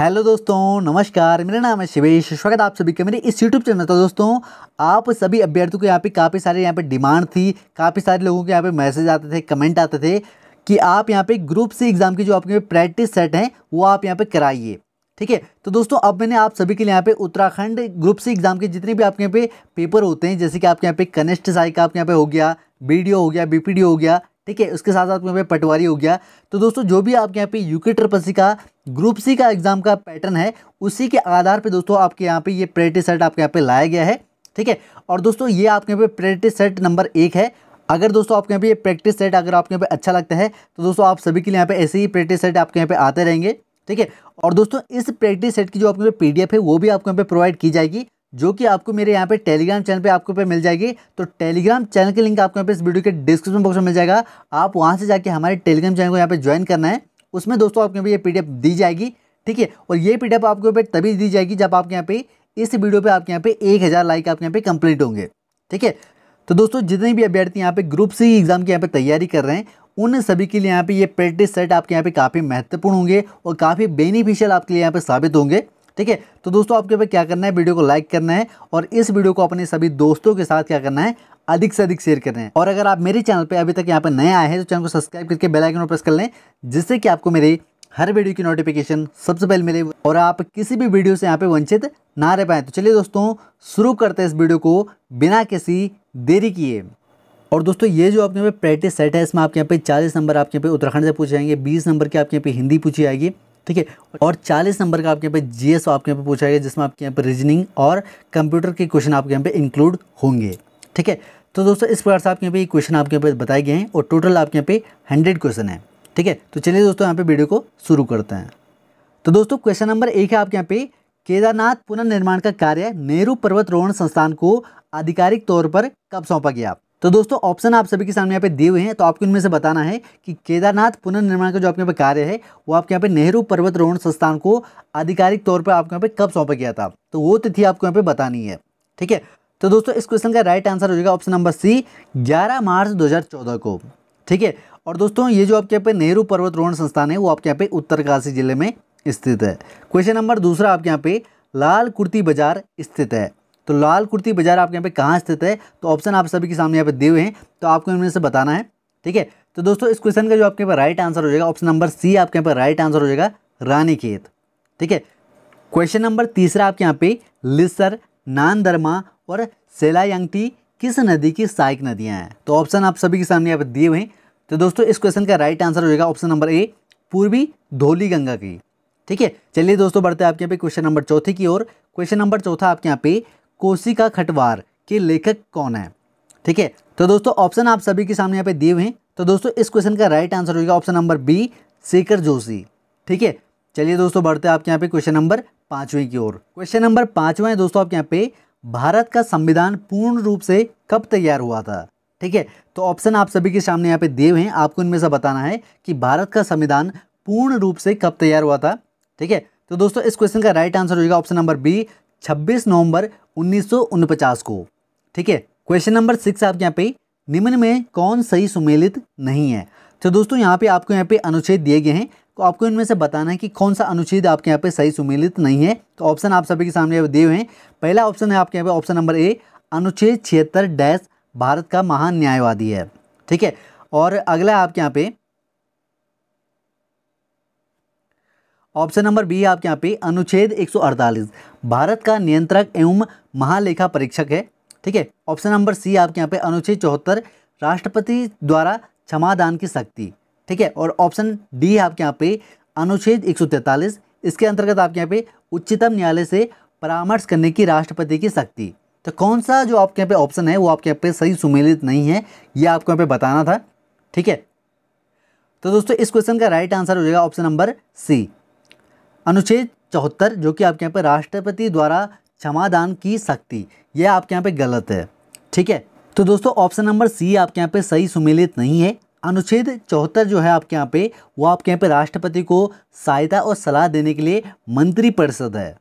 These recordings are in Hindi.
हेलो दोस्तों नमस्कार मेरा नाम है शिवेश स्वागत आप सभी का मेरे इस यूट्यूब चैनल पर दोस्तों आप सभी अभ्यर्थियों को यहाँ पे काफ़ी सारे यहाँ पे डिमांड थी काफ़ी सारे लोगों के यहाँ पे मैसेज आते थे कमेंट आते थे कि आप यहाँ पे ग्रुप सी एग्ज़ाम की जो आपके प्रैक्टिस सेट हैं वो आप यहाँ पर कराइए ठीक है तो दोस्तों अब मैंने आप सभी के लिए यहाँ पे उत्तराखंड ग्रुप सी एग्ज़ाम के जितने भी आपके यहाँ पे पेपर होते हैं जैसे कि आपके यहाँ पे कनिष्ठ सहायिका आपके यहाँ पे हो गया बी हो गया बी हो गया ठीक है उसके साथ साथ में पटवारी हो गया तो दोस्तों जो भी आपके यहाँ पे यूके ट्रिपल सी का ग्रुप सी का एग्ज़ाम का पैटर्न है उसी के आधार पे दोस्तों आपके यहाँ पे ये प्रेटी सेट आपके यहाँ पे लाया गया है ठीक है और दोस्तों ये आपके यहाँ पे प्रेटी सेट नंबर एक है अगर दोस्तों आपके यहाँ पे ये प्रैक्टिस सेट अगर आपके यहाँ पे अच्छा लगता है तो दोस्तों आप सभी के लिए यहाँ पे ऐसे ही प्रैक्टिस सेट आपके यहाँ पे आते रहेंगे ठीक है और दोस्तों इस प्रैक्टिस सेट की जो आपके पे पी है वो भी आपके यहाँ पे प्रोवाइड की जाएगी जो कि आपको मेरे यहाँ पे टेलीग्राम चैनल पे आपको पे मिल जाएगी तो टेलीग्राम चैनल के लिंक आपको यहाँ पे इस वीडियो के डिस्क्रिप्शन बॉक्स में मिल जाएगा आप वहाँ से जाके हमारे टेलीग्राम चैनल को यहाँ पे ज्वाइन करना है उसमें दोस्तों आपको यहाँ पे ये पीडीएफ दी जाएगी ठीक है और ये डी आपको यहाँ पे तभी दी जाएगी जब आपके यहाँ पे इस वीडियो पर आपके यहाँ पे एक हज़ार लाइक आपके यहाँ पे कंप्लीट होंगे ठीक है तो दोस्तों जितने भी अभ्यर्थी यहाँ पे ग्रुप सी एग्ज़ाम की यहाँ पे तैयारी कर रहे हैं उन सभी के लिए यहाँ पे ये प्रैक्टिस सेट आपके यहाँ पे काफ़ी महत्वपूर्ण होंगे और काफ़ी बेनिफिशियल आपके लिए यहाँ पे साबित होंगे ठीक है तो दोस्तों आपके पे क्या करना है वीडियो को लाइक करना है और इस वीडियो को अपने सभी दोस्तों के साथ क्या करना है अधिक से अधिक शेयर करना है और अगर आप मेरे चैनल पर अभी तक यहाँ पर नए आए हैं तो चैनल को सब्सक्राइब करके बेलाइकन पर प्रेस कर लें जिससे कि आपको मेरे हर वीडियो की नोटिफिकेशन सबसे पहले मिले और आप किसी भी वीडियो से यहाँ पे वंचित ना रह पाए तो चलिए दोस्तों शुरू करते हैं इस वीडियो को बिना किसी देरी किए और दोस्तों ये जो आपके यहाँ पे प्रैक्टिस सेट है इसमें आपके यहाँ पे चालीस नंबर आपके यहाँ पे उत्तराखंड से पूछे जाएंगे बीस नंबर के आपके यहाँ पे हिंदी पूछी जाएगी ठीक है और 40 नंबर का आपके यहाँ पे जीएस आपके यहाँ पे पूछा गया जिसमें आपके यहाँ पे रीजनिंग और कंप्यूटर के क्वेश्चन आपके यहाँ पे इंक्लूड होंगे ठीक है तो दोस्तों इस प्रकार से आपके यहाँ पे क्वेश्चन आपके यहाँ पे बताए गए हैं और टोटल आपके यहाँ पे हंड्रेड क्वेश्चन है ठीक है तो चलिए दोस्तों यहाँ पे वीडियो को शुरू करते हैं तो दोस्तों क्वेश्चन नंबर एक है आपके यहाँ पे केदारनाथ पुनर्निर्माण का कार्य नेहरू पर्वतरोहण संस्थान को आधिकारिक तौर पर कब सौंपा गया तो दोस्तों ऑप्शन आप सभी के सामने यहाँ पे दिए हुए हैं तो आपको इनमें से बताना है कि केदारनाथ पुनर्निर्माण का जो आपके यहाँ पे कार्य है वो आपके यहाँ पे नेहरू पर्वतरोहण संस्थान को आधिकारिक तौर पर आपके यहाँ पे कब सौंपा गया था तो वो तिथि आपको यहाँ पे बतानी है ठीक है तो दोस्तों इस क्वेश्चन का राइट आंसर हो जाएगा ऑप्शन नंबर सी ग्यारह मार्च दो को ठीक है और दोस्तों ये जो आपके यहाँ पे नेहरू पर्वतरोहण संस्थान है वो आपके यहाँ पे उत्तरकाशी जिले में स्थित है क्वेश्चन नंबर दूसरा आपके यहाँ पे लाल कुर्ती बाजार स्थित है तो लाल कुर्ती बाजार आपके यहाँ पे कहाँ स्थित है तो ऑप्शन आप सभी के सामने यहाँ पे दिए हुए हैं तो आपको इनमें से बताना है ठीक है तो दोस्तों इस क्वेश्चन का जो आपके यहाँ पर राइट आंसर हो जाएगा ऑप्शन नंबर सी आपके यहाँ पर राइट आंसर हो जाएगा रानी खेत ठीक है क्वेश्चन नंबर तीसरा आपके यहाँ पे लिसर नानदरमा और सेलायंगटी किस नदी की सहायक नदियाँ हैं तो ऑप्शन आप सभी के सामने यहाँ पर दिए हुए हैं तो दोस्तों इस क्वेश्चन का राइट आंसर हो जाएगा ऑप्शन नंबर ए पूर्वी धोली गंगा की ठीक है चलिए दोस्तों बढ़ते हैं आपके यहाँ पे क्वेश्चन नंबर चौथे की ओर क्वेश्चन नंबर चौथा आपके यहाँ पे कोशिका खटवार के लेखक कौन है ठीक है तो दोस्तों ऑप्शन आप सभी के सामने यहाँ पे दिए हुए हैं तो दोस्तों इस क्वेश्चन का राइट आंसर होगा option number B Shekhar Joshi ठीक है चलिए दोस्तों बढ़ते हैं आपके यहाँ पे क्वेश्चन नंबर पाँचवें की ओर क्वेश्चन नंबर पांचवा है दोस्तों आपके यहाँ पे भारत का संविधान पूर्ण रूप से कब तैयार हुआ था ठीक है तो ऑप्शन आप सभी के सामने यहाँ पे दिए हुए हैं आपको इनमें से बताना है कि भारत का संविधान पूर्ण रूप से कब तैयार हुआ था ठीक है तो दोस्तों इस क्वेश्चन का राइट आंसर होगा ऑप्शन नंबर बी 26 नवंबर उन्नीस को ठीक है क्वेश्चन नंबर सिक्स आपके यहाँ पे निम्न में कौन सही सुमेलित नहीं है तो दोस्तों यहाँ पे आपको यहाँ पे अनुच्छेद दिए गए हैं तो आपको इनमें से बताना है कि कौन सा अनुच्छेद आपके यहाँ पे सही सुमेलित नहीं है तो ऑप्शन आप सभी के सामने दिए हुए हैं पहला ऑप्शन है आपके यहाँ पे ऑप्शन नंबर ए अनुच्छेद छिहत्तर डैश भारत का महान न्यायवादी है ठीक है और अगला आपके यहाँ पे ऑप्शन नंबर बी आपके यहाँ पे अनुच्छेद 148 भारत का नियंत्रक एवं महालेखा परीक्षक है ठीक है ऑप्शन नंबर सी आपके यहाँ पे अनुच्छेद चौहत्तर राष्ट्रपति द्वारा क्षमादान की शक्ति ठीक है और ऑप्शन डी आपके यहाँ पे अनुच्छेद एक इसके अंतर्गत आपके यहाँ पे उच्चतम न्यायालय से परामर्श करने की राष्ट्रपति की शक्ति तो कौन सा जो आपके यहाँ पे ऑप्शन है वो आपके यहाँ पे सही सुमेलित नहीं है ये आपको यहाँ पे बताना था ठीक है तो दोस्तों इस क्वेश्चन का राइट आंसर हो जाएगा ऑप्शन नंबर सी अनुच्छेद चौहत्तर जो कि आपके यहाँ पर राष्ट्रपति द्वारा क्षमादान की शक्ति यह आपके यहाँ पे गलत है ठीक है तो दोस्तों ऑप्शन नंबर सी आपके यहाँ पे सही सुमेलित नहीं है अनुच्छेद चौहत्तर जो है आपके यहाँ पे वो आपके यहाँ पे राष्ट्रपति को सहायता और सलाह देने के लिए मंत्रिपरिषद है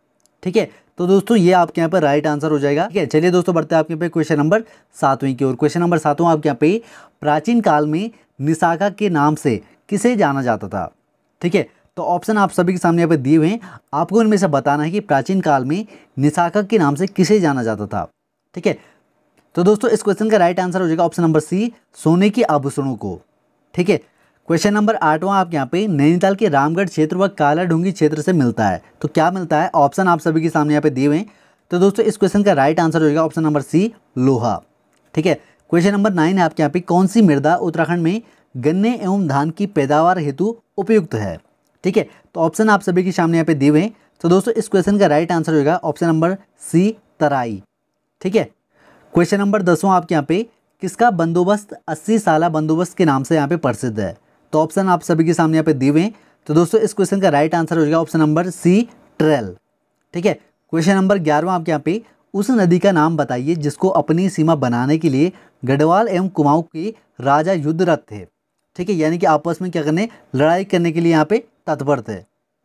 ठीक है तो दोस्तों ये आपके यहाँ पर राइट आंसर हो जाएगा ठीक है चलिए दोस्तों बढ़ते हैं आपके यहाँ पे क्वेश्चन नंबर सातवीं की ओर क्वेश्चन नंबर सातवां आपके यहाँ पे प्राचीन काल में निशाखा के नाम से किसे जाना जाता था ठीक है तो ऑप्शन आप सभी के सामने यहाँ पर दिए हुए हैं आपको इनमें से बताना है कि प्राचीन काल में निशाका के नाम से किसे जाना जाता था ठीक है तो दोस्तों इस क्वेश्चन का राइट आंसर हो जाएगा ऑप्शन नंबर सी सोने के आभूषणों को ठीक है क्वेश्चन नंबर आठवां आप यहाँ पे नैनीताल के रामगढ़ क्षेत्र व काला ढूंगी क्षेत्र से मिलता है तो क्या मिलता है ऑप्शन आप सभी के सामने यहाँ पे दिए हुए हैं तो दोस्तों इस क्वेश्चन का राइट आंसर हो जाएगा ऑप्शन नंबर सी लोहा ठीक है क्वेश्चन नंबर नाइन है आपके यहाँ पे कौन सी मृदा उत्तराखंड में गन्ने एवं धान की पैदावार हेतु उपयुक्त है ठीक है तो ऑप्शन आप सभी के सामने यहाँ पे दिए हुए हैं तो दोस्तों इस क्वेश्चन का राइट आंसर होगा ऑप्शन नंबर सी तराई ठीक है क्वेश्चन नंबर दसों आपके यहाँ पे किसका बंदोबस्त अस्सी साल बंदोबस्त के नाम से यहाँ पे प्रसिद्ध है तो ऑप्शन आप सभी के सामने यहाँ पे दिए हुए हैं तो दोस्तों इस क्वेश्चन का राइट आंसर हो जाएगा ऑप्शन नंबर सी ट्रेल ठीक है क्वेश्चन नंबर ग्यारहवा आपके यहाँ पे उस नदी का नाम बताइए जिसको अपनी सीमा बनाने के लिए गढ़वाल एवं कुमाऊं के राजा युद्धरत थे ठीक है यानी कि आपस में क्या करने लड़ाई करने के लिए यहाँ पे तत्पर थे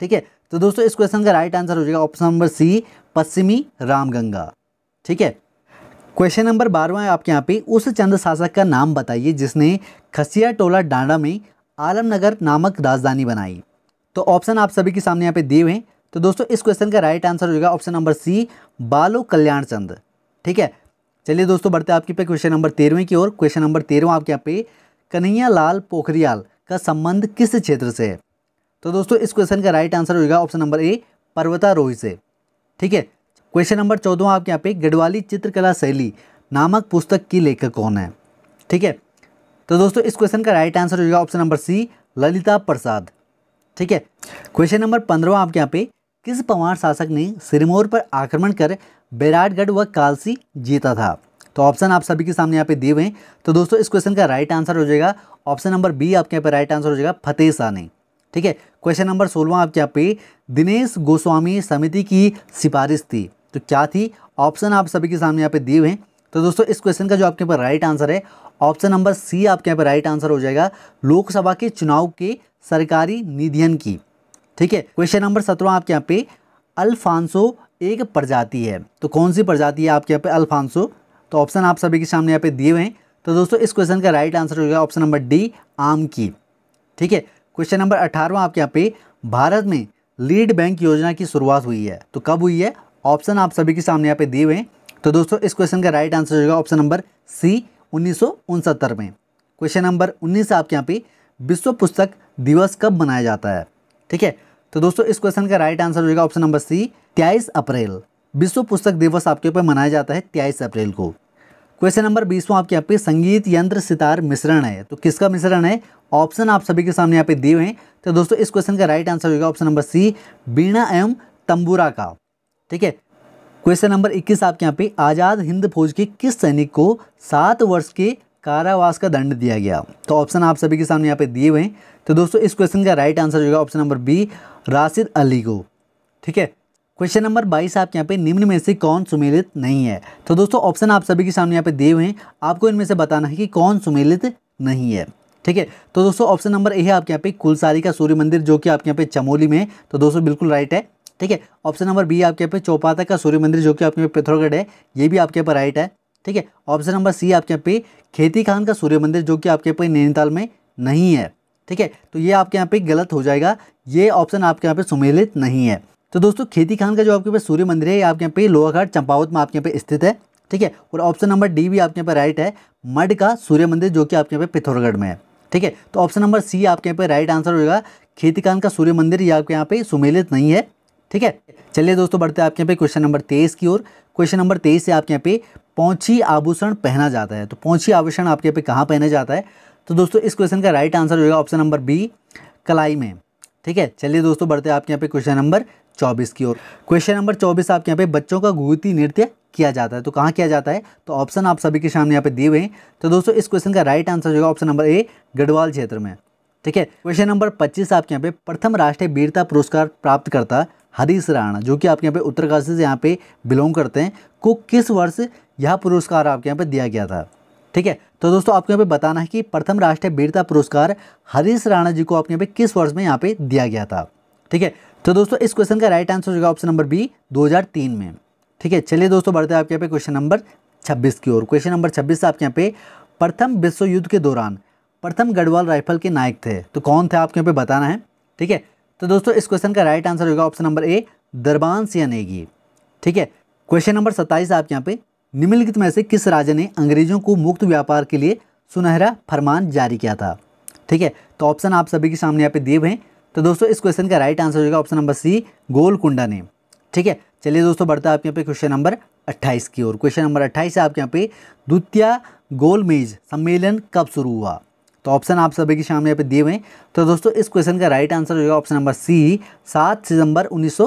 ठीक है तो दोस्तों इस क्वेश्चन का राइट आंसर हो जाएगा ऑप्शन नंबर सी पश्चिमी रामगंगा ठीक है क्वेश्चन नंबर बारहवा है आपके यहाँ पे उस चंद शासक का नाम बताइए जिसने खसिया टोला डांडा में आलमनगर नामक राजधानी बनाई तो ऑप्शन आप सभी के सामने यहाँ पे देव हैं तो दोस्तों इस क्वेश्चन का राइट आंसर हो जाएगा ऑप्शन नंबर सी बालो कल्याण चंद ठीक है चलिए दोस्तों बढ़ते आपके पे क्वेश्चन नंबर तेरहवें की ओर क्वेश्चन नंबर तेरहवा आपके यहाँ पे कन्हैया लाल पोखरियाल का संबंध किस क्षेत्र से है तो दोस्तों इस क्वेश्चन का राइट आंसर होगा ऑप्शन नंबर ए पर्वतारोही से ठीक है क्वेश्चन नंबर चौदह आपके यहाँ पे गढ़वाली चित्रकला शैली नामक पुस्तक की लेखक कौन है ठीक है तो दोस्तों इस क्वेश्चन का राइट आंसर होगा option number C Lalita Prasad ठीक है क्वेश्चन नंबर पंद्रह आपके यहाँ पे किस पंवार शासक ने सिरमौर पर आक्रमण कर बैराटगढ़ व कालसी जीता था तो ऑप्शन आप सभी के सामने यहाँ पे दिए हुए हैं तो दोस्तों इस क्वेश्चन का राइट आंसर हो जाएगा ऑप्शन नंबर बी आपके यहाँ पे राइट आंसर हो जाएगा फतेह शाह ने ठीक है क्वेश्चन नंबर सोलवा आपके यहाँ पे दिनेश गोस्वामी समिति की सिफारिश थी तो क्या थी ऑप्शन आप सभी के सामने यहाँ पे दिए हुए हैं तो दोस्तों इस क्वेश्चन का जो आपके पर राइट आंसर है ऑप्शन नंबर सी आपके यहाँ पर राइट आंसर हो जाएगा लोकसभा के चुनाव के सरकारी निधियन की ठीक है क्वेश्चन नंबर सत्रह आपके यहाँ पे अल्फांसो एक प्रजाति है तो कौन सी प्रजाति है आपके यहाँ पे अल्फांसो तो ऑप्शन आप सभी के सामने यहाँ पे दिए हुए हैं तो दोस्तों इस क्वेश्चन का राइट आंसर हो जाएगा ऑप्शन नंबर डी आम की ठीक है क्वेश्चन नंबर अठारवा आपके यहाँ पे भारत में लीड बैंक योजना की शुरुआत हुई है तो कब हुई है ऑप्शन आप सभी के सामने यहाँ पे दिए हुए तो दोस्तों इस क्वेश्चन का राइट आंसर होगा ऑप्शन नंबर सी उन्नीस में क्वेश्चन नंबर उन्नीस आपके यहाँ पे विश्व पुस्तक दिवस कब मनाया जाता है ठीक है तो दोस्तों इस क्वेश्चन का राइट आंसर होगा ऑप्शन नंबर सी तेईस अप्रैल विश्व पुस्तक दिवस आपके ऊपर मनाया जाता है तेईस अप्रैल को क्वेश्चन नंबर बीसवा आपके यहाँ पे संगीत यंत्र सितार मिश्रण है तो किसका मिश्रण है ऑप्शन आप सभी के सामने यहाँ पे दिए हुए हैं तो दोस्तों इस क्वेश्चन का राइट आंसर होगा ऑप्शन नंबर सी बीणा एवं तंबूरा का ठीक है क्वेश्चन नंबर 21 आपके यहाँ पे आज़ाद हिंद फौज के किस सैनिक को सात वर्ष के कारावास का दंड दिया गया तो ऑप्शन आप सभी के सामने यहाँ पे दिए हुए हैं तो दोस्तों इस क्वेश्चन का राइट आंसर होगा option number B Rashid Ali को ठीक है क्वेश्चन नंबर बाईस आपके यहाँ पे निम्न में से कौन सुमेलित नहीं है तो दोस्तों ऑप्शन आप सभी के सामने यहाँ पे दिए हुए हैं आपको इनमें से बताना है कि कौन सुमेलित नहीं है ठीक है तो दोस्तों ऑप्शन नंबर ए है आपके यहाँ पे कुलसारी का सूर्य मंदिर जो कि आपके यहाँ पे चमोली में है तो दोस्तों बिल्कुल राइट है ठीक है ऑप्शन नंबर बी आपके यहाँ पे चौपाता का सूर्य मंदिर जो कि आपके यहाँ पे पिथौरगढ़ है ये भी आपके यहाँ पर राइट है ठीक है ऑप्शन नंबर सी आपके यहाँ पे खेती खान का सूर्य मंदिर जो कि आपके यहाँ पे नैनीताल में नहीं है ठीक है तो ये आपके यहाँ पे गलत हो जाएगा ये ऑप्शन आपके यहाँ पे सुमेलित नहीं है तो दोस्तों खेती खान का जो आपके पास सूर्य मंदिर है आपके यहाँ पे लोहाघाट चंपावत में आपके यहाँ पे स्थित है ठीक है और ऑप्शन नंबर डी भी आपके यहाँ पे राइट है मड का सूर्य मंदिर जो कि आपके यहाँ पे पिथौरगढ़ में है ठीक है तो ऑप्शन नंबर सी आपके यहाँ पे राइट आंसर होगा खेती का सूर्य मंदिर ये आपके यहाँ पे सुमेलित नहीं है ठीक है चलिए दोस्तों बढ़ते हैं आपके यहाँ पे क्वेश्चन नंबर तेईस की ओर क्वेश्चन नंबर तेईस से आपके यहाँ पे पौची आभूषण पहना जाता है तो पौछी आभूषण आपके यहाँ पे कहाँ पहना जाता है तो दोस्तों इस क्वेश्चन का राइट आंसर होगा ऑप्शन नंबर बी कलाई में ठीक है चलिए दोस्तों बढ़ते हैं आपके यहाँ पे क्वेश्चन नंबर चौबीस की ओर क्वेश्चन नंबर चौबीस आपके यहाँ पे बच्चों का घूती नृत्य किया जाता है तो कहाँ किया जाता है तो ऑप्शन आप सभी के सामने यहाँ पे दिए हुए हैं तो दोस्तों इस क्वेश्चन का राइट आंसर होगा ऑप्शन नंबर ए गढ़वाल क्षेत्र में ठीक है क्वेश्चन नंबर पच्चीस आपके यहाँ पे प्रथम राष्ट्रीय वीरता पुरस्कार प्राप्त करता हरीश राणा जो कि आपके यहाँ पे उत्तरकाशी से यहाँ पे बिलोंग करते हैं को किस वर्ष यह पुरस्कार आपके यहाँ पे दिया गया था ठीक है तो दोस्तों आपको यहाँ पे बताना है कि प्रथम राष्ट्रीय वीरता पुरस्कार हरीश राणा जी को आपके यहाँ पे किस वर्ष में यहाँ पे दिया गया था ठीक है तो दोस्तों इस क्वेश्चन का राइट आंसर होगा ऑप्शन नंबर बी 2003 में ठीक है चलिए दोस्तों बढ़ते हैं आपके यहाँ पे क्वेश्चन नंबर 26 की ओर क्वेश्चन नंबर 26 आपके यहाँ पे प्रथम विश्व युद्ध के दौरान प्रथम गढ़वाल राइफल के नायक थे तो कौन थे आपके यहाँ पे बताना है ठीक है तो दोस्तों इस क्वेश्चन का राइट आंसर होगा ऑप्शन नंबर ए दरबान सिया नेगी ठीक है क्वेश्चन नंबर सत्ताईस आपके यहाँ पे निम्नलिखित में से किस राजा ने अंग्रेजों को मुक्त व्यापार के लिए सुनहरा फरमान जारी किया था ठीक है तो ऑप्शन आप सभी के सामने यहाँ पे हुए हैं तो दोस्तों इस क्वेश्चन का राइट आंसर होगा ऑप्शन नंबर सी गोलकुंडा ने ठीक है चलिए दोस्तों बढ़ता है आपके यहाँ पे क्वेश्चन नंबर अट्ठाईस की ओर क्वेश्चन नंबर अट्ठाईस आपके यहाँ पे द्वितीय गोलमेज सम्मेलन कब शुरू हुआ तो ऑप्शन आप सभी के सामने यहाँ पे दिए हुए हैं तो दोस्तों इस क्वेश्चन का राइट आंसर होगा ऑप्शन नंबर सी सात सितंबर उन्नीस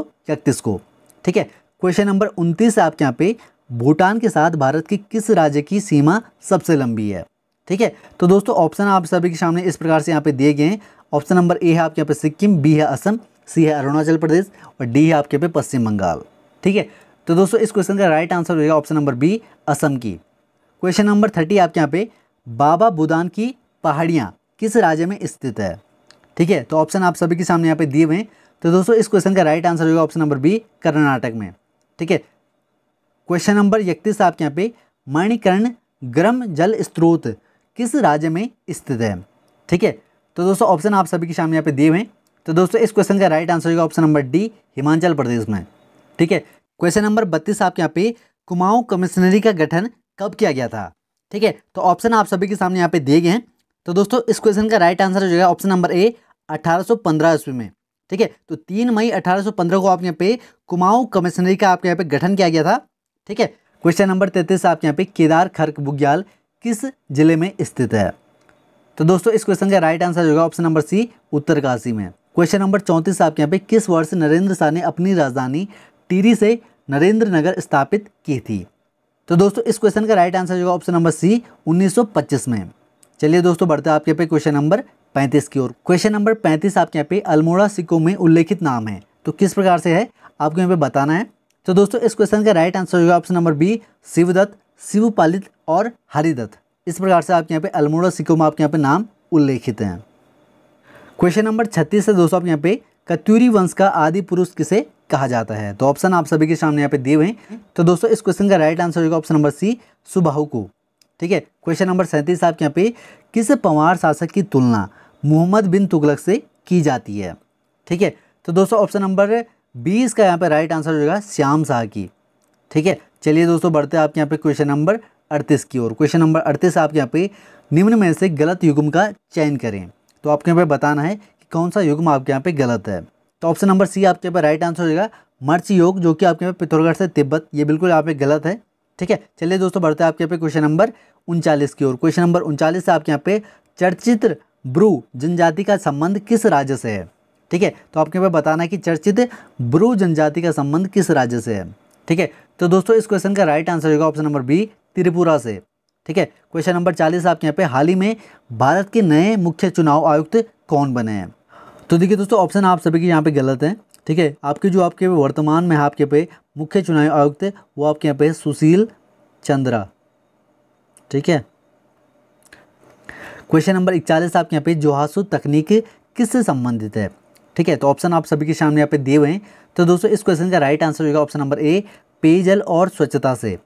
को ठीक है क्वेश्चन नंबर उनतीस आपके यहाँ पे भूटान के साथ भारत की किस राज्य की सीमा सबसे लंबी है ठीक है तो दोस्तों ऑप्शन आप सभी के सामने इस प्रकार से यहाँ पे दिए गए हैं ऑप्शन नंबर ए है आपके यहाँ पे सिक्किम बी है असम सी है अरुणाचल प्रदेश और डी है आपके पे पश्चिम बंगाल ठीक है तो दोस्तों इस क्वेश्चन का राइट आंसर होगा ऑप्शन नंबर बी असम की क्वेश्चन नंबर थर्टी आपके यहाँ पे बाबा बुदान की पहाड़ियाँ किस राज्य में स्थित है ठीक है तो ऑप्शन आप सभी के सामने यहाँ पे दिए हुए हैं तो दोस्तों इस क्वेश्चन का राइट आंसर होगा ऑप्शन नंबर बी कर्नाटक में ठीक है क्वेश्चन नंबर इकतीस आपके यहाँ पे मणिकर्ण गर्म जल स्त्रोत किस राज्य में स्थित है ठीक है तो दोस्तों ऑप्शन आप सभी के सामने यहाँ पे दिए हुए तो दोस्तों इस क्वेश्चन का राइट आंसर होगा option number D Himachal Pradesh में ठीक है क्वेश्चन नंबर बत्तीस आपके यहाँ पे कुमाऊं कमिश्नरी का गठन कब किया गया था ठीक है तो ऑप्शन आप सभी के सामने यहाँ पे दिए गए हैं तो दोस्तों इस क्वेश्चन का राइट आंसर हो जाएगा ऑप्शन नंबर ए 1815 ईस्वी में ठीक है तो तीन मई 1815 को आपके यहाँ पे कुमाऊं कमिश्नरी का आपके यहाँ पे गठन किया गया था ठीक है क्वेश्चन नंबर तैतीस आपके यहाँ पे केदार खर्क बुग्याल किस जिले में स्थित है तो दोस्तों इस क्वेश्चन का राइट आंसर होगा ऑप्शन नंबर सी उत्तरकाशी में क्वेश्चन नंबर चौंतीस आपके यहाँ पे किस वर्ष नरेंद्र शाह ने अपनी राजधानी टीरी से नरेंद्र नगर स्थापित की थी तो दोस्तों इस क्वेश्चन का राइट आंसर होगा ऑप्शन नंबर सी 1925 में चलिए दोस्तों बढ़ते हैं आपके यहाँ पे क्वेश्चन नंबर 35 की ओर क्वेश्चन नंबर 35 आपके यहाँ पे अल्मोड़ा सिक्कों में उल्लेखित नाम है तो किस प्रकार से है आपको यहाँ पे बताना है तो दोस्तों इस क्वेश्चन का राइट आंसर होगा option number B Shivdatta Shivapalita और हरिदत्त इस प्रकार से आपके यहाँ पे अल्मोड़ा सिक्को में आपके यहाँ पे नाम उल्लेखित हैं क्वेश्चन नंबर छत्तीस है दोस्तों आपके यहाँ पे कत्यूरी वंश का आदि पुरुष किसे कहा जाता है तो ऑप्शन आप सभी के सामने यहाँ पे दिए हुए तो दोस्तों इस क्वेश्चन का राइट आंसर होगा ऑप्शन नंबर सी सुबाहु को ठीक है क्वेश्चन नंबर सैंतीस आपके यहाँ पे किस पंवार शासक की तुलना मोहम्मद बिन तुगलक से की जाती है ठीक है तो दोस्तों ऑप्शन नंबर बीस का यहाँ पे राइट आंसर हो जाएगा श्याम शाह की ठीक है चलिए दोस्तों बढ़ते हैं आपके यहाँ पे क्वेश्चन नंबर अड़तीस की ओर क्वेश्चन नंबर अड़तीस आपके यहाँ पे निम्न में से गलत युग्म का चयन करें तो आपके यहाँ पे बताना है कि कौन सा युग्म आपके यहाँ पे गलत है तो ऑप्शन नंबर सी आपके यहाँ पे राइट आंसर हो जाएगा मर्च योग जो कि आपके यहाँ पिथौरगढ़ से तिब्बत ये बिल्कुल यहाँ पे गलत है ठीक है चलिए दोस्तों बढ़ते हैं आपके यहाँ पे क्वेश्चन नंबर उनचालीस की ओर क्वेश्चन नंबर उनचालीस से आपके यहाँ पे चर्चित ब्रू जनजाति का संबंध किस राज्य से है ठीक है तो आपके पास बताना है कि चर्चित ब्रू जनजाति का संबंध किस राज्य से है ठीक है तो दोस्तों इस क्वेश्चन का राइट आंसर होगा ऑप्शन नंबर बी त्रिपुरा से ठीक है क्वेश्चन नंबर चालीस आपके यहाँ पे हाल ही में भारत के नए मुख्य चुनाव आयुक्त कौन बने हैं तो देखिए दोस्तों ऑप्शन आप सभी के यहाँ पे गलत हैं ठीक है आपके जो आपके वर्तमान में आपके पे मुख्य चुनाव आयुक्त है वो आपके यहाँ पे सुशील चंद्रा ठीक है क्वेश्चन नंबर इकतालीस आपके यहाँ पे जोहासु तकनीक किससे संबंधित है ठीक है तो ऑप्शन आप सभी के सामने यहाँ पे दिए हुए हैं तो दोस्तों इस क्वेश्चन का राइट आंसर होगा ऑप्शन नंबर ए पेयजल और स्वच्छता से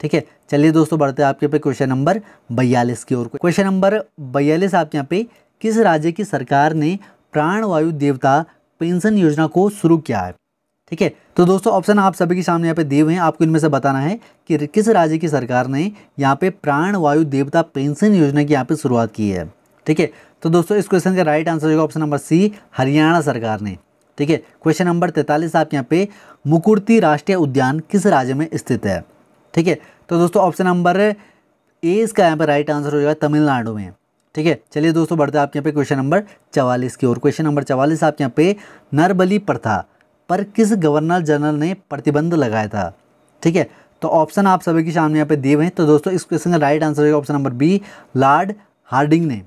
ठीक है चलिए दोस्तों बढ़ते हैं आपके पे क्वेश्चन नंबर बयालीस की ओर क्वेश्चन नंबर बयालीस आपके यहाँ पे किस राज्य की सरकार ने प्राणवायु देवता पेंशन योजना को शुरू किया है ठीक है तो दोस्तों ऑप्शन आप सभी के सामने यहाँ पे दिए हुए हैं आपको इनमें से बताना है कि किस राज्य की सरकार ने यहाँ पे प्राणवायु देवता पेंशन योजना की यहाँ पे शुरुआत की है ठीक है तो दोस्तों इस क्वेश्चन का राइट आंसर होगा ऑप्शन नंबर सी हरियाणा सरकार ने ठीक है क्वेश्चन नंबर तैंतालीस आपके यहाँ पे मुकुर्ती राष्ट्रीय उद्यान किस राज्य में स्थित है ठीक है तो दोस्तों ऑप्शन नंबर ए इसका यहाँ पर राइट आंसर हो जाएगा तमिलनाडु में ठीक है चलिए दोस्तों बढ़ते हैं आपके यहाँ पे क्वेश्चन नंबर चवालीस की ओर क्वेश्चन नंबर चवालीस आपके यहाँ पे नरबली प्रथा पर किस गवर्नर जनरल ने प्रतिबंध लगाया था ठीक है तो ऑप्शन आप सभी के सामने यहाँ पे दिए हुए हैं तो दोस्तों इस क्वेश्चन का राइट आंसर होगा option number B Lord Hardinge ने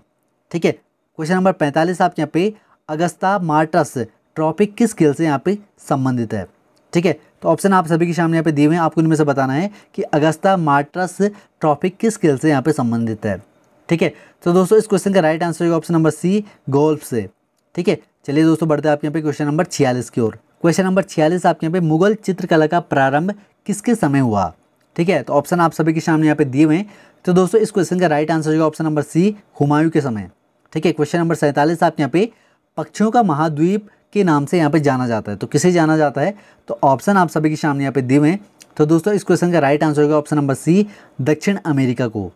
ठीक है क्वेश्चन नंबर पैंतालीस आपके यहाँ पे अगस्ता मार्टस ट्रॉपिक किस खेल से यहाँ पे संबंधित है ठीक है तो ऑप्शन आप सभी के सामने यहाँ पे दिए हुए हैं आपको इनमें से बताना है कि अगस्ता मार्टस ट्रॉपिक किस खेल से यहाँ पे संबंधित है ठीक है तो दोस्तों इस क्वेश्चन का राइट आंसर होगा ऑप्शन नंबर सी गोल्फ से ठीक है चलिए दोस्तों बढ़ते हैं आपके यहाँ पे क्वेश्चन नंबर छियालीस की ओर क्वेश्चन नंबर छियालीस आपके यहाँ पे मुगल चित्रकला का प्रारंभ किसके समय हुआ ठीक है तो ऑप्शन आप सभी के सामने यहाँ पे दिए हुए हैं तो दोस्तों इस क्वेश्चन का राइट आंसर होगा ऑप्शन नंबर सी हुमायूं के समय ठीक है क्वेश्चन नंबर सैंतालीस आप यहाँ पे पक्षियों का महाद्वीप के नाम से यहाँ पे जाना जाता है तो किसे जाना जाता है तो ऑप्शन आप सभी के सामने यहाँ पे दिए हुए हैं तो दोस्तों इस क्वेश्चन का राइट आंसर होगा ऑप्शन नंबर सी दक्षिण अमेरिका को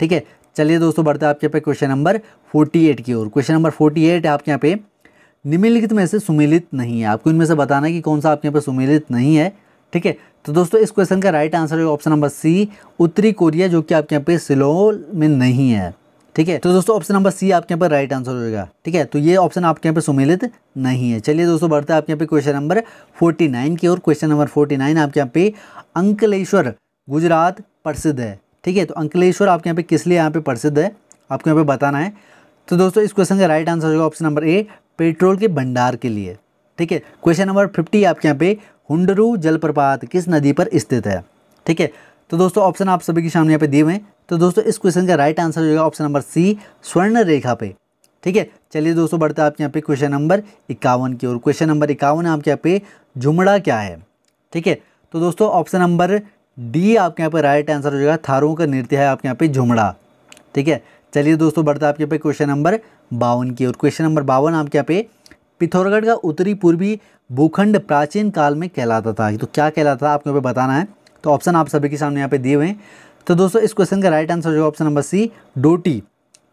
ठीक है चलिए दोस्तों बढ़ते हैं आपके यहाँ पे क्वेश्चन नंबर फोर्टी एट की ओर क्वेश्चन नंबर फोर्टी एट आपके यहाँ पे निम्नलिखित में से सुमिलित नहीं है आपको इनमें से बताना है कि कौन सा आपके यहाँ पे सुमेलित नहीं है ठीक है तो दोस्तों इस क्वेश्चन का राइट आंसर होगा ऑप्शन नंबर सी उत्तरी कोरिया जो कि आपके यहाँ पे सिलोल में नहीं है ठीक है तो दोस्तों ऑप्शन नंबर सी आपके यहाँ पर राइट आंसर होगा ठीक है तो ये ऑप्शन आपके यहाँ पर सुमिलित नहीं है चलिए दोस्तों बढ़ते हैं आपके यहाँ पे क्वेश्चन नंबर फोर्टी नाइन की और क्वेश्चन नंबर फोर्टी नाइन आपके यहाँ पे अंकलेश्वर गुजरात प्रसिद्ध है ठीक है तो अंकलेश्वर आपके यहाँ पे किस लिए यहाँ पे प्रसिद्ध है आपको यहाँ पे बताना है तो दोस्तों इस क्वेश्चन का राइट आंसर होगा ऑप्शन नंबर ए पेट्रोल के भंडार के लिए ठीक है क्वेश्चन नंबर फिफ्टी आपके यहाँ पे हुडरू जलप्रपात किस नदी पर स्थित है ठीक है तो दोस्तों ऑप्शन आप सभी के सामने यहाँ पे दिए हुए हैं तो दोस्तों इस क्वेश्चन का राइट आंसर होगा option number C Swarnarekha पे ठीक है चलिए दोस्तों बढ़ते हैं आपके यहाँ पे क्वेश्चन नंबर इक्यावन की ओर क्वेश्चन नंबर इक्यावन आपके यहाँ पे जुमड़ा क्या है ठीक है तो दोस्तों ऑप्शन नंबर डी आपके यहाँ पे राइट आंसर हो जाएगा थारों का नृत्य है आपके यहाँ पे झुमड़ा ठीक है चलिए दोस्तों बढ़ते आपके आपके पे क्वेश्चन नंबर बावन की और क्वेश्चन नंबर बावन आपके यहाँ पे पिथौरगढ़ का उत्तरी पूर्वी भूखंड प्राचीन काल में कहलाता था तो क्या कहलाता था आपको यहाँ पे बताना है तो ऑप्शन आप सभी के सामने यहाँ पे दिए हुए हैं तो दोस्तों इस क्वेश्चन का राइट आंसर जो ऑप्शन नंबर सी डोटी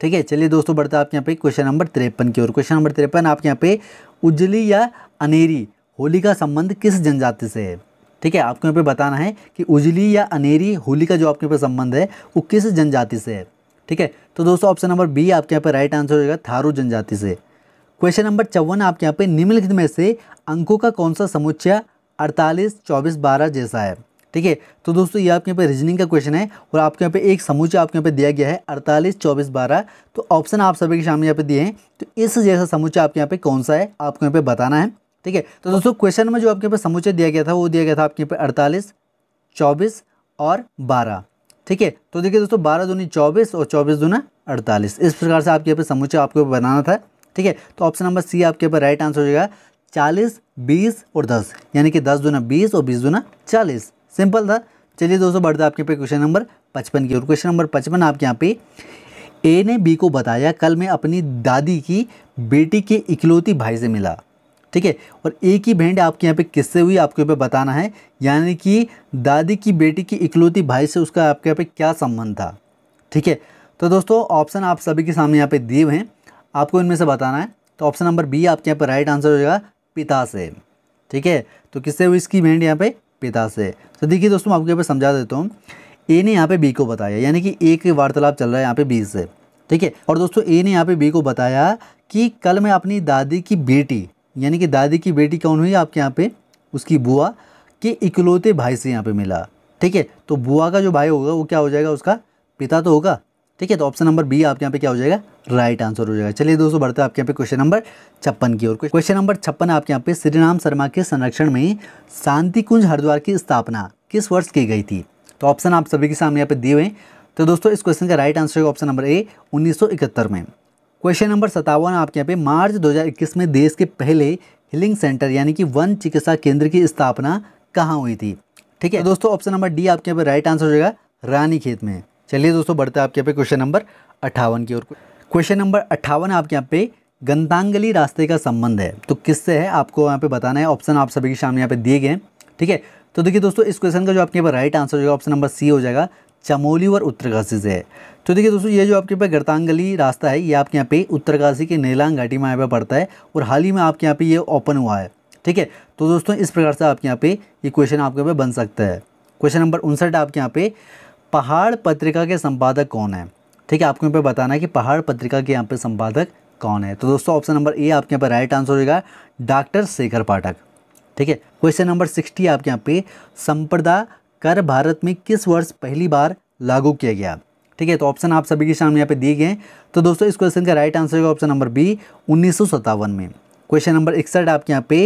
ठीक है चलिए दोस्तों बढ़ता आपके यहाँ पे क्वेश्चन नंबर तिरपन की ओर क्वेश्चन नंबर तिरपन आपके यहाँ पे उजली या अनेरी होली का संबंध किस जनजाति से है ठीक है आपको यहाँ पे बताना है कि उजली या अनेरी होली का जो आपके यहाँ पे संबंध है वो किस जनजाति से है ठीक है तो दोस्तों ऑप्शन नंबर बी आपके यहाँ पे राइट आंसर हो जाएगा थारू जनजाति से क्वेश्चन नंबर चौवन आपके यहाँ पे निम्नलिखित में से अंकों का कौन सा समुच्चय अड़तालीस चौबीस बारह जैसा है ठीक है तो दोस्तों ये आपके यहाँ पे रीजनिंग का क्वेश्चन है और आपके यहाँ पे एक समूचा आपके यहाँ पे दिया गया है अड़तालीस चौबीस बारह तो ऑप्शन आप सभी के सामने यहाँ पे दिए हैं तो इस जैसा समूचा आपके यहाँ पे कौन सा है आपको यहाँ पे बताना है ठीक है तो दोस्तों क्वेश्चन में जो आपके यहाँ पे समूचा दिया गया था वो दिया गया था आपके यहाँ पे अड़तालीस चौबीस और बारह ठीक है तो देखिए दोस्तों बारह दूनी चौबीस और चौबीस दूना अड़तालीस इस प्रकार से आपके यहाँ पे समूचा आपको बनाना था ठीक है तो ऑप्शन नंबर सी आपके यहाँ पर राइट आंसर हो जाएगा चालीस बीस और दस यानी कि दस दूना बीस और बीस दूना चालीस सिंपल था चलिए दोस्तों बढ़ते आपके पे क्वेश्चन नंबर पचपन की और क्वेश्चन नंबर पचपन आपके यहाँ पे ए ने बी को बताया कल मैं अपनी दादी की बेटी के इकलौती भाई से मिला ठीक है और ए की भेंट आपके यहाँ पे किससे हुई आपके यहाँ पे बताना है यानी कि दादी की बेटी की इकलौती भाई से उसका आपके यहाँ पे क्या संबंध था ठीक है तो दोस्तों ऑप्शन आप सभी के सामने यहाँ पे दिए हुए हैं आपको इनमें से बताना है तो ऑप्शन नंबर बी आपके यहाँ पर राइट आंसर हो जाएगा पिता से ठीक है तो किससे हुई इसकी भेंट यहाँ पर पिता से तो देखिए दोस्तों आपको यहाँ पर समझा देता हूँ ए ने यहाँ पे बी को बताया यानी कि ए के वार्तालाप चल रहा है यहाँ पे बी से ठीक है और दोस्तों ए ने यहाँ पे बी को बताया कि कल मैं अपनी दादी की बेटी यानी कि दादी की बेटी कौन हुई आपके यहाँ पे उसकी बुआ के इकलौते भाई से यहाँ पे मिला ठीक है तो बुआ का जो भाई होगा वो क्या हो जाएगा उसका पिता तो होगा ठीक है तो ऑप्शन नंबर बी आपके यहाँ पे क्या हो जाएगा राइट आंसर हो जाएगा चलिए दोस्तों बढ़ते हैं आपके यहाँ पे क्वेश्चन नंबर छप्पन की ओर क्वेश्चन नंबर छप्पन आपके यहाँ पे श्रीराम शर्मा के संरक्षण में शांति कुंज हरिद्वार की स्थापना किस वर्ष की गई थी तो ऑप्शन आप सभी के सामने यहाँ पे दिए हुए हैं तो दोस्तों इस क्वेश्चन का राइट आंसर होगा ऑप्शन नंबर ए उन्नीस में क्वेश्चन नंबर सतावन आपके यहाँ पे मार्च दो में देश के पहले हिलिंग सेंटर यानी कि वन चिकित्सा केंद्र की स्थापना कहाँ हुई थी ठीक है दोस्तों ऑप्शन नंबर डी आपके यहाँ पे राइट आंसर हो जाएगा खेत में चलिए दोस्तों बढ़ते हैं आपके यहाँ पे क्वेश्चन नंबर अट्ठावन की ओर क्वेश्चन नंबर अट्ठावन आपके यहाँ पे गंतांगली रास्ते का संबंध है तो किससे है आपको यहाँ पे बताना है ऑप्शन आप सभी के सामने यहाँ पे दिए गए हैं ठीक है तो देखिए दोस्तों इस क्वेश्चन का जो आपके यहाँ पर राइट आंसर हो जाएगा ऑप्शन नंबर सी हो जाएगा चमोली और उत्तरकाशी से है तो देखिए दोस्तों ये जो आपके पास गर्तांगली रास्ता है ये आपके यहाँ पे उत्तरकाशी के नीलांग घाटी में यहाँ पे पड़ता है और हाल ही में आपके यहाँ पे ये ओपन हुआ है ठीक है तो दोस्तों इस प्रकार से आपके यहाँ पे ये क्वेश्चन आपके यहाँ पे बन सकता है क्वेश्चन नंबर उनसठ आपके यहाँ पे पहाड़ पत्रिका के संपादक कौन है ठीक है आपको यहाँ पे बताना है कि पहाड़ पत्रिका के यहाँ पर संपादक कौन है तो दोस्तों ऑप्शन नंबर ए आपके यहाँ पे राइट आंसर होगा डॉक्टर शेखर पाठक ठीक है क्वेश्चन नंबर सिक्सटी आपके यहाँ पे संप्रदा कर भारत में किस वर्ष पहली बार लागू किया गया ठीक है तो ऑप्शन आप सभी के सामने यहाँ पे दिए गए तो दोस्तों इस क्वेश्चन का राइट आंसर होगा ऑप्शन नंबर बी उन्नीस में क्वेश्चन नंबर इकसठ आपके यहाँ पे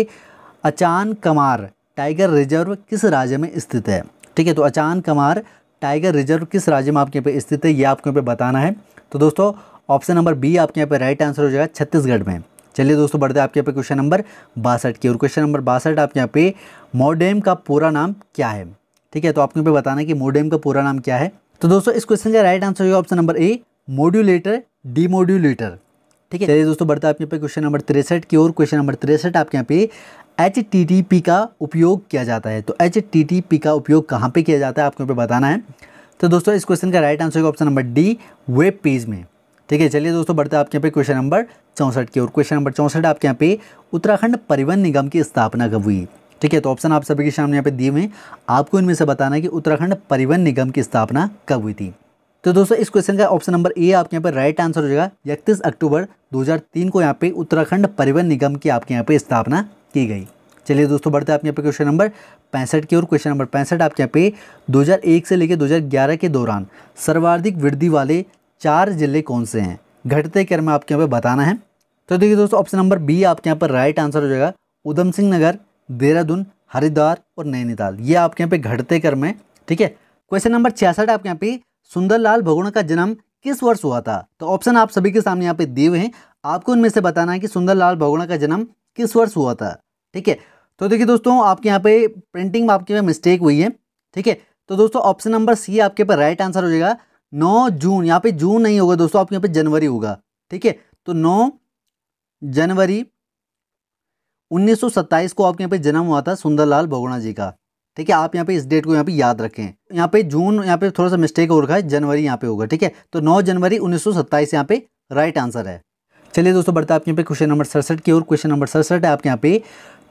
अचान कमार टाइगर रिजर्व किस राज्य में स्थित है ठीक है तो अचान कमार टाइगर रिजर्व किस राज्य में आपके यहाँ पे स्थित है ये आपको यहाँ पे बताना है तो दोस्तों ऑप्शन नंबर बी आपके यहाँ पे राइट आंसर हो जाएगा छत्तीसगढ़ में चलिए दोस्तों बढ़ते हैं आपके यहाँ पे क्वेश्चन नंबर बासठ की और क्वेश्चन नंबर बासठ आपके यहाँ पे मोडेम का पूरा नाम क्या है ठीक है तो आपको यहाँ पे बताना है कि मोडेम का पूरा नाम क्या है तो दोस्तों इस क्वेश्चन का राइट आंसर होगा option number A modulator demodulator ठीक है चलिए दोस्तों बढ़ते हैं आपके यहाँ पे क्वेश्चन नंबर तिरसठ की और क्वेश्चन नंबर तिरसठ आपके यहाँ पे एच का उपयोग किया जाता है तो एच का उपयोग कहाँ पे किया जाता है आपको यहाँ पर बताना है तो दोस्तों इस क्वेश्चन का राइट आंसर होगा option number D web page में ठीक है चलिए दोस्तों बढ़ते हैं आपके यहाँ पे क्वेश्चन नंबर चौंसठ की और क्वेश्चन नंबर चौंसठ आपके यहाँ पे उत्तराखंड परिवहन निगम की स्थापना कब हुई ठीक है तो ऑप्शन आप सभी के सामने यहाँ पे दिए हुए आपको इनमें से बताना है कि उत्तराखंड परिवहन निगम की स्थापना कब हुई थी तो दोस्तों इस क्वेश्चन का ऑप्शन नंबर ए आपके यहाँ पर राइट आंसर हो जाएगा इकतीस अक्टूबर 2003 को यहाँ पे उत्तराखंड परिवहन निगम की आपके यहाँ पे स्थापना की गई चलिए दोस्तों बढ़ते हैं आपके यहाँ पे क्वेश्चन नंबर पैंसठ की और क्वेश्चन नंबर पैंसठ आपके यहाँ पे 2001 से लेकर 2011 के दौरान सर्वाधिक वृद्धि वाले चार जिले कौन से हैं घटते क्रम में आपके यहाँ पे बताना है तो देखिए दोस्तों ऑप्शन नंबर बी आपके यहाँ पर राइट आंसर हो जाएगा उधम सिंह नगर देहरादून हरिद्वार और नैनीताल ये आपके यहाँ पे घटते क्रम में ठीक है क्वेश्चन नंबर छियासठ आपके यहाँ पे सुंदरलाल भगोड़ा का जन्म किस वर्ष हुआ था तो ऑप्शन आप सभी के सामने यहाँ पे दिए हुए हैं आपको उनमें से बताना है कि सुंदरलाल भगोड़ा का जन्म किस वर्ष हुआ था ठीक है तो देखिए दोस्तों आपके यहाँ पे प्रिंटिंग में आपके यहाँ मिस्टेक हुई है ठीक है तो दोस्तों ऑप्शन नंबर सी आपके पे राइट आंसर हो जाएगा नौ जून यहाँ पे जून नहीं होगा दोस्तों आपके यहाँ पे जनवरी होगा ठीक है तो नौ जनवरी 1927 को आपके यहाँ पे जन्म हुआ था सुंदरलाल बोगुणा जी का ठीक है आप यहाँ पे इस डेट को यहाँ पे याद रखें यहाँ पे जून यहाँ पे थोड़ा सा मिस्टेक हो रखा है जनवरी यहाँ पे होगा ठीक है तो नौ जनवरी उन्नीस सौ यहाँ पे राइट आंसर है चलिए दोस्तों बढ़ते आपके यहाँ पे क्वेश्चन नंबर सड़सठ की और क्वेश्चन नंबर सड़सठ है आपके यहाँ पे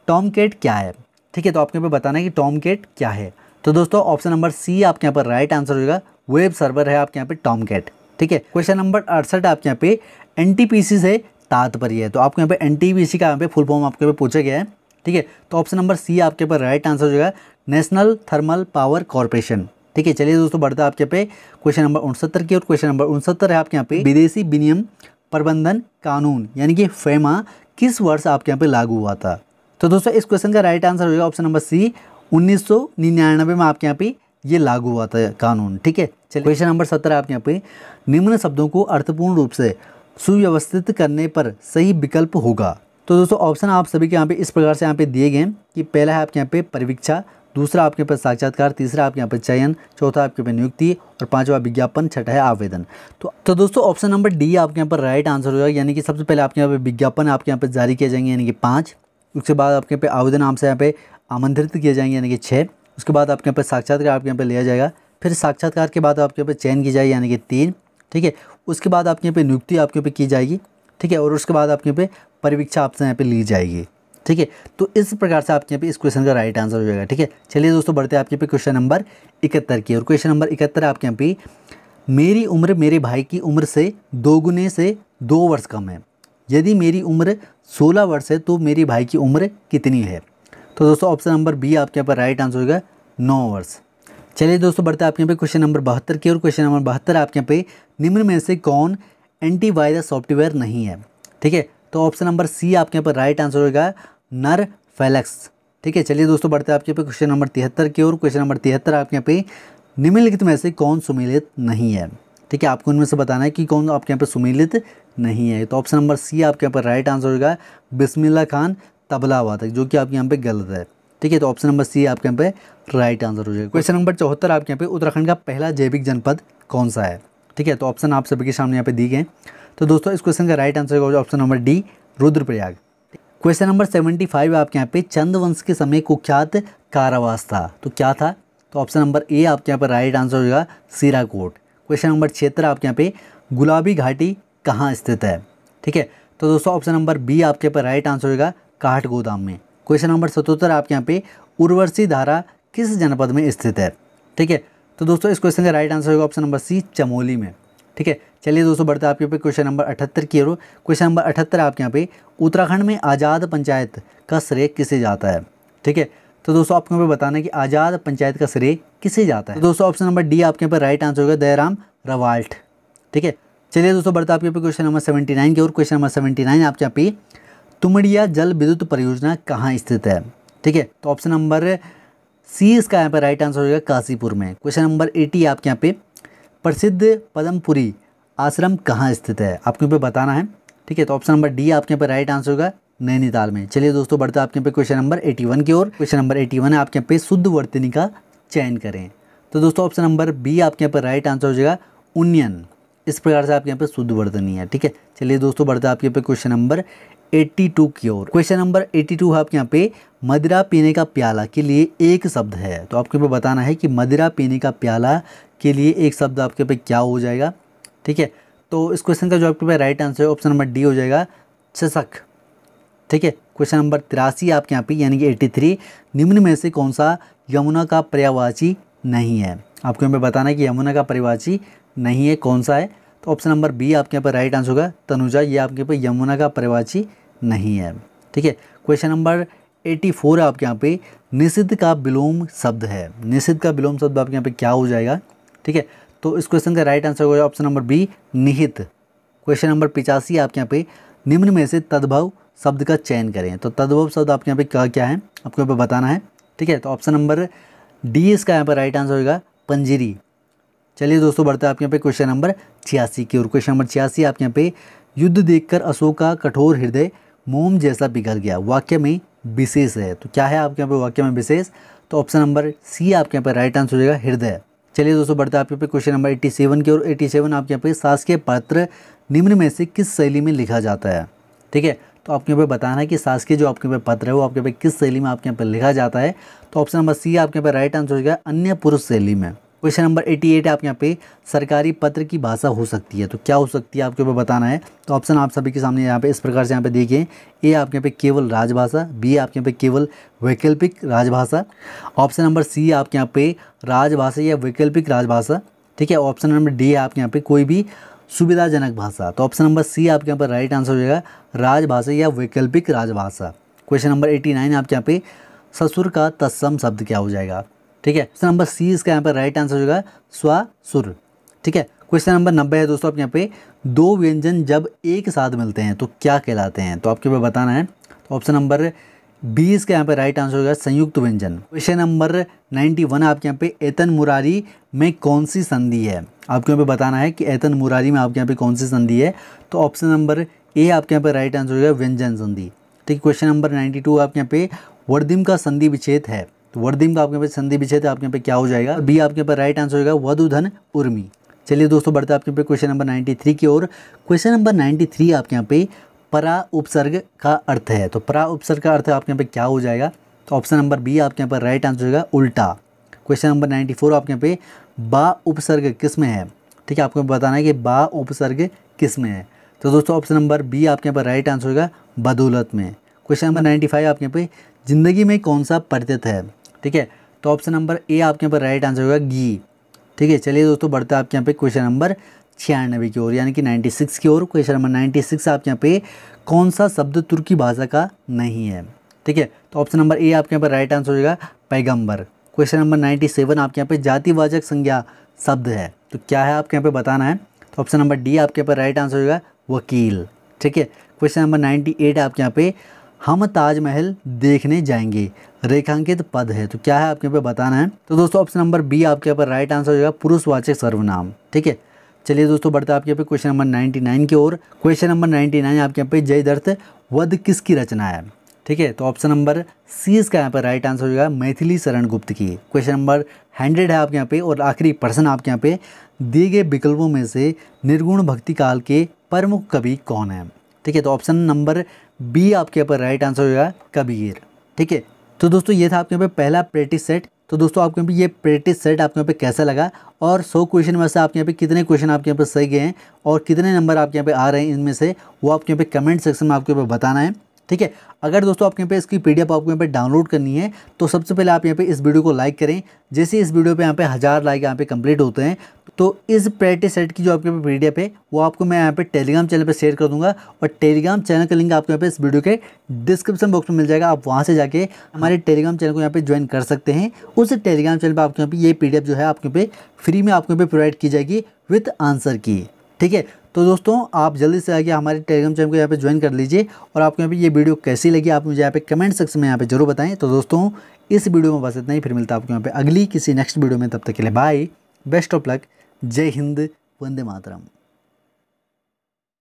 टॉम केट क्या है ठीक है तो आपके यहाँ पे बताना है कि टॉम केट क्या है तो दोस्तों ऑप्शन नंबर सी आपके यहाँ पर राइट आंसर होगा वेब सर्वर है आपके यहाँ पे टॉम केट ठीक है क्वेश्चन नंबर अड़सठ आपके यहाँ पे एन से तात्पर्य है तो आपके यहाँ पे एन का यहाँ पे फुल फॉर्म आपके यहाँ पे पूछा गया है ठीक है तो ऑप्शन नंबर सी आपके पर राइट आंसर हो जाएगा नेशनल थर्मल पावर कॉर्पोरेशन ठीक है चलिए दोस्तों बढ़ता है आपके पे क्वेश्चन नंबर उनसत्तर की और क्वेश्चन नंबर उनसत्तर है आपके यहाँ पे विदेशी विनियम प्रबंधन कानून यानी कि फेमा किस वर्ष आपके यहाँ पे लागू हुआ था तो दोस्तों इस क्वेश्चन का राइट आंसर होगा ऑप्शन नंबर सी उन्नीस में आपके यहाँ पे ये लागू हुआ था कानून ठीक है चलिए क्वेश्चन नंबर सत्रह आपके यहाँ पे निम्न शब्दों को अर्थपूर्ण रूप से सुव्यवस्थित करने पर सही विकल्प होगा तो दोस्तों ऑप्शन आप सभी के यहाँ पे इस प्रकार से यहाँ पे दिए गए कि पहला है आपके यहाँ पे परीक्षा दूसरा आपके पास साक्षात्कार तीसरा आपके यहाँ पर चयन चौथा आपके पे नियुक्ति और पांचवा विज्ञापन छठा है आवेदन तो तो दोस्तों ऑप्शन नंबर डी आपके यहाँ पर राइट आंसर हो जाएगा यानी कि सबसे पहले आपके यहाँ पर विज्ञापन आपके यहाँ पर जारी किए जाएंगे यानी कि पाँच उसके बाद आपके यहाँ पे आवेदन आपसे यहाँ पे आमंत्रित किए जाएंगे यानी कि छः उसके बाद आपके यहाँ पर साक्षात्कार आपके यहाँ पर लिया जाएगा फिर साक्षात्कार के बाद आपके यहाँ पर चयन की जाएगी यानी कि तीन ठीक है उसके बाद आपके यहाँ पर नियुक्ति आपके यहाँ पर की जाएगी ठीक है और उसके बाद आपके यहाँ पर परीक्षा आपसे यहाँ पर ली जाएगी ठीक है तो इस प्रकार से आपके यहाँ पे इस क्वेश्चन का राइट आंसर हो जाएगा ठीक है चलिए दोस्तों बढ़ते हैं आपके यहाँ पे क्वेश्चन नंबर इकहत्तर की और क्वेश्चन नंबर इकहत्तर आपके यहाँ पे मेरी उम्र मेरे भाई की उम्र से दोगुने से दो वर्ष कम है यदि मेरी उम्र सोलह वर्ष है तो मेरे भाई की उम्र कितनी है तो दोस्तों ऑप्शन नंबर बी आपके यहाँ पर राइट आंसर होगा नौ वर्ष चलिए दोस्तों बढ़ते हैं आपके यहाँ पे क्वेश्चन नंबर बहत्तर की और क्वेश्चन नंबर बहत्तर आपके यहाँ पे निम्न में से कौन एंटीवायरस सॉफ्टवेयर नहीं है ठीक है तो ऑप्शन नंबर सी आपके यहाँ पर राइट आंसर होगा नर फेलेक्स ठीक है चलिए दोस्तों बढ़ते हैं आपके पे क्वेश्चन नंबर तिहत्तर की ओर क्वेश्चन नंबर तिहत्तर आपके यहाँ पे निम्नलिखित में से कौन सुमिलित नहीं है ठीक है आपको उनमें से बताना है कि कौन आपके यहाँ पर सुमिलित नहीं है तो ऑप्शन नंबर सी आपके यहाँ पर राइट आंसर होगा बिस्मिल्ला खान तबला वादक जो कि आपके यहाँ पे गलत है ठीक है तो ऑप्शन नंबर सी आपके यहाँ पे राइट आंसर हो जाएगा क्वेश्चन नंबर चौहत्तर आपके यहाँ पे उत्तराखंड का पहला जैविक जनपद कौन सा है ठीक है तो ऑप्शन आप सभी के सामने यहाँ पे दी गए तो दोस्तों इस क्वेश्चन का राइट आंसर होगा option number D Rudraprayag question number seventy five आपके यहाँ पे चंद वंश के समय कुख्यात कारावास था तो क्या था तो ऑप्शन नंबर ए आपके यहाँ पर राइट आंसर हो जाएगा सीराकोट क्वेश्चन नंबर छिहत्तर आपके यहाँ पे गुलाबी घाटी कहाँ स्थित है ठीक है तो दोस्तों ऑप्शन नंबर बी आपके यहाँ पर राइट आंसर होगा काठ गोदाम में क्वेश्चन नंबर सतहत्तर आपके यहाँ पे उर्वर्सी धारा किस जनपद में स्थित है ठीक है तो दोस्तों इस क्वेश्चन का राइट आंसर होगा ऑप्शन नंबर सी चमोली में ठीक है चलिए दोस्तों बढ़ते आपके पे क्वेश्चन नंबर अठहत्तर की ओर क्वेश्चन नंबर अठहत्तर आपके यहाँ पे उत्तराखंड में आज़ाद पंचायत का श्रेय किसे जाता है ठीक है तो दोस्तों आपके यहाँ पे बताना है कि आज़ाद पंचायत का श्रेय किसे जाता है तो दोस्तों ऑप्शन नंबर डी आपके यहाँ पर राइट आंसर होगा दयाराम रवाल्ट ठीक है चलिए दोस्तों बढ़ते आपके पे क्वेश्चन नंबर सेवेंटी नाइन की और क्वेश्चन नंबर सेवेंटी नाइन आपके यहाँ पे तुमड़िया जल विद्युत परियोजना कहाँ स्थित है ठीक है तो ऑप्शन नंबर सी इसका यहाँ पर राइट आंसर होगा काशीपुर में क्वेश्चन नंबर एटी आपके यहाँ पे प्रसिद्ध पदमपुरी आश्रम कहाँ स्थित है आपको यहाँ पे बताना है ठीक है तो ऑप्शन नंबर डी आपके यहाँ पे राइट आंसर होगा नैनीताल में चलिए दोस्तों बढ़ते आपके यहाँ पे क्वेश्चन नंबर 81 की ओर क्वेश्चन नंबर 81 है आपके यहाँ पे शुद्ध वर्तनी का चयन करें तो दोस्तों ऑप्शन नंबर बी आपके यहाँ पर राइट आंसर हो जाएगा उनियन इस प्रकार से आपके यहाँ पे शुद्ध वर्तनी है ठीक है चलिए दोस्तों बढ़ते आपके यहाँ पे क्वेश्चन नंबर एट्टी की ओर क्वेश्चन नंबर एट्टी है आपके यहाँ पे मदिरा पीने का प्याला के लिए एक शब्द है तो आपके पे बताना है कि मदिरा पीने का प्याला के लिए एक शब्द आपके पे क्या हो जाएगा ठीक है तो इस क्वेश्चन का जो आपके पास राइट आंसर है ऑप्शन नंबर डी हो जाएगा शशक ठीक है क्वेश्चन नंबर तिरासी आपके यहाँ पे यानी कि एट्टी थ्री निम्न में से कौन सा यमुना का पर्यावाची नहीं है आपको यहाँ पे बताना है कि यमुना का परिवाची नहीं है कौन सा है तो ऑप्शन नंबर बी आपके यहाँ पर राइट आंसर होगा तनुजा ये आपके यहाँ यमुना का परिवाची नहीं है ठीक है क्वेश्चन नंबर एट्टी फोर है आपके यहाँ पे निषिद्ध का विलोम शब्द है निषिद्ध का विलोम शब्द आपके यहाँ पे क्या हो जाएगा ठीक है तो इस क्वेश्चन का राइट आंसर होगा ऑप्शन नंबर बी निहित क्वेश्चन नंबर पिचासी आपके यहाँ पे निम्न में से तद्भव शब्द का चयन करें तो तद्भव शब्द आपके यहाँ पे क्या क्या है आपको यहाँ पे बताना है ठीक है तो ऑप्शन नंबर डी इसका यहाँ पर राइट आंसर होगा पंजीरी चलिए दोस्तों बढ़ते हैं आपके यहाँ पे क्वेश्चन नंबर छियासी की और क्वेश्चन नंबर छियासी आपके यहाँ पे युद्ध देखकर अशोक का कठोर हृदय मोम जैसा पिघल गया वाक्य में विशेष है तो क्या है आपके यहाँ पे वाक्य में विशेष तो ऑप्शन नंबर सी आपके यहाँ पे राइट आंसर हो जाएगा हृदय चलिए दोस्तों बढ़ते हैं आपके पे क्वेश्चन नंबर 87 की और 87 आपके यहाँ पे शासकीय पात्र निम्न में से किस शैली में लिखा जाता है ठीक है तो आपके यहाँ पे बताना है कि शासकीय जो आपके यहाँ पे पत्र है वो आपके यहाँ पे किस शैली में आपके यहाँ पे लिखा जाता है तो ऑप्शन नंबर सी आपके यहाँ पे राइट आंसर हो जाएगा अन्य पुरुष शैली में क्वेश्चन नंबर 88 एट आप यहाँ पे सरकारी पत्र की भाषा हो सकती है तो क्या हो सकती है आपके ऊपर बताना है तो ऑप्शन आप सभी के सामने यहाँ पे इस प्रकार से यहाँ पे देखिए ए आपके यहाँ पे केवल राजभाषा बी आपके यहाँ पे केवल वैकल्पिक राजभाषा ऑप्शन नंबर सी आपके यहाँ पे राजभाषा या वैकल्पिक राजभाषा ठीक है ऑप्शन नंबर डी है आपके यहाँ पे कोई भी सुविधाजनक भाषा तो ऑप्शन नंबर सी आपके यहाँ पर राइट आंसर हो जाएगा राजभाषा या वैकल्पिक राजभाषा क्वेश्चन नंबर एटी नाइन आपके यहाँ पे ससुर का तत्सम शब्द क्या हो जाएगा ठीक है क्वेश्चन नंबर सी इसका यहाँ पर राइट आंसर हो जाएगा स्वासुर ठीक है क्वेश्चन नंबर नब्बे है दोस्तों आपके यहाँ पे दो व्यंजन जब एक साथ मिलते हैं तो क्या कहलाते हैं तो आपके पे बताना है तो ऑप्शन नंबर बी इसका यहाँ पे राइट आंसर होगा संयुक्त व्यंजन क्वेश्चन नंबर नाइन्टी वन आपके यहाँ पे एतन मुरारी में कौन सी संधि है आपके यहाँ पे बताना है कि एतन मुरारी में आपके यहाँ पे कौन सी संधि है तो ऑप्शन नंबर ए आपके यहाँ पे राइट आंसर हो जाएगा व्यंजन संधि ठीक क्वेश्चन नंबर नाइन्टी टू आपके यहाँ पे वर्दिम का संधि विच्छेद है तो वर्दिम का आपके पास संधि विच्छेद आपके पे क्या हो जाएगा बी आपके पास राइट आंसर होगा वधु धन उर्मी चलिए दोस्तों बढ़ते आपके पे क्वेश्चन नंबर 93 की ओर क्वेश्चन नंबर 93 आपके यहाँ पे परा उपसर्ग का अर्थ है तो परा उपसर्ग का अर्थ आपके यहाँ पे क्या हो जाएगा तो ऑप्शन नंबर बी आपके यहाँ पर राइट आंसर होगा उल्टा क्वेश्चन नंबर नाइन्टी फोर आपके यहाँ पे बा उपसर्ग किस में है ठीक है आपको बताना है कि बा उपसर्ग किस में है तो दोस्तों ऑप्शन नंबर बी आपके यहाँ पर राइट आंसर होगा बदौलत में क्वेश्चन नंबर नाइन्टी फाइव आपके यहाँ पे ज़िंदगी में कौन सा परित्यत है ठीक है तो ऑप्शन नंबर ए आपके यहाँ पर राइट आंसर होगा घी ठीक है चलिए दोस्तों बढ़ते हैं आपके यहाँ पे क्वेश्चन नंबर छियानबे की ओर यानी कि 96 की ओर क्वेश्चन नंबर 96 आपके यहाँ पे कौन सा शब्द तुर्की भाषा का नहीं है ठीक है तो ऑप्शन नंबर ए आपके यहाँ पर राइट आंसर होगा पैगम्बर क्वेश्चन नंबर नाइन्टी सेवन आपके यहाँ पे जातिवाचक संज्ञा शब्द है तो क्या है आपके यहाँ पे बताना है तो ऑप्शन नंबर डी आपके यहाँ पर राइट आंसर होगा वकील ठीक है क्वेश्चन नंबर नाइन्टी एट आपके यहाँ पे हम ताजमहल देखने जाएंगे रेखांकित पद है तो क्या है आपके यहाँ पे बताना है तो दोस्तों ऑप्शन नंबर बी आपके यहाँ पर राइट आंसर हो जाएगा पुरुषवाचक सर्वनाम ठीक है चलिए दोस्तों बढ़ते आपके यहाँ पे क्वेश्चन नंबर 99 की ओर क्वेश्चन नंबर 99 आपके यहाँ पे जयदर्थ वध किसकी रचना है ठीक है तो ऑप्शन नंबर सी इसका यहाँ पर राइट आंसर हो जाएगा मैथिली शरण गुप्त की क्वेश्चन नंबर हंड्रेड है आपके यहाँ पे और आखिरी प्रश्न आपके यहाँ पे दिए गए विकल्पों में से निर्गुण भक्ति काल के प्रमुख कवि कौन है ठीक है तो ऑप्शन नंबर बी आपके यहाँ पर राइट आंसर हो जाएगा कबीर ठीक है तो दोस्तों ये था आपके यहाँ पे पहला प्रैक्टिस सेट तो दोस्तों आपके यहाँ पे ये प्रैक्टिस सेट आपके यहाँ पे कैसा लगा और 100 क्वेश्चन में से आपके यहाँ पे कितने क्वेश्चन आपके यहाँ पे सही गए हैं और कितने नंबर आपके यहाँ पे आ रहे हैं इनमें से वो आपके यहाँ पे कमेंट सेक्शन में आपके यहाँ पे बताना है ठीक है अगर दोस्तों आपके यहाँ पे इसकी पी आपको यहाँ पे डाउनलोड करनी है तो सबसे पहले आप यहाँ पे इस वीडियो को लाइक करें जैसे इस वीडियो पे यहाँ पे हज़ार लाइक यहाँ पे कंप्लीट होते हैं तो इस प्रैक्टिस सेट की जो आपके पे पी है वो आपको मैं यहाँ पे टेलीग्राम चैनल पर शेयर कर दूंगा और टेलीग्राम चैनल का लिंक आपको यहाँ पे इस वीडियो के डिस्क्रिप्शन बॉक्स में मिल जाएगा आप वहाँ से जाके हमारे टेलीग्राम चैनल को यहाँ पे ज्वाइन कर सकते हैं उस टेलीग्राम चैनल पर आपके यहाँ पे ये पी जो है आपके यहाँ पे फ्री में आपके यहाँ पे प्रोवाइड की जाएगी विथ आंसर की ठीक है तो दोस्तों आप जल्दी से आगे हमारे टेलीग्राम चैनल को यहाँ पे ज्वाइन कर लीजिए और आपको यहाँ पे ये वीडियो कैसी लगी आप मुझे यहाँ पे कमेंट सेक्शन में यहाँ पे जरूर बताएं तो दोस्तों इस वीडियो में बस इतना ही फिर मिलता है आपको यहाँ पे अगली किसी नेक्स्ट वीडियो में तब तक के लिए बाय बेस्ट ऑफ लक जय हिंद वंदे मातरम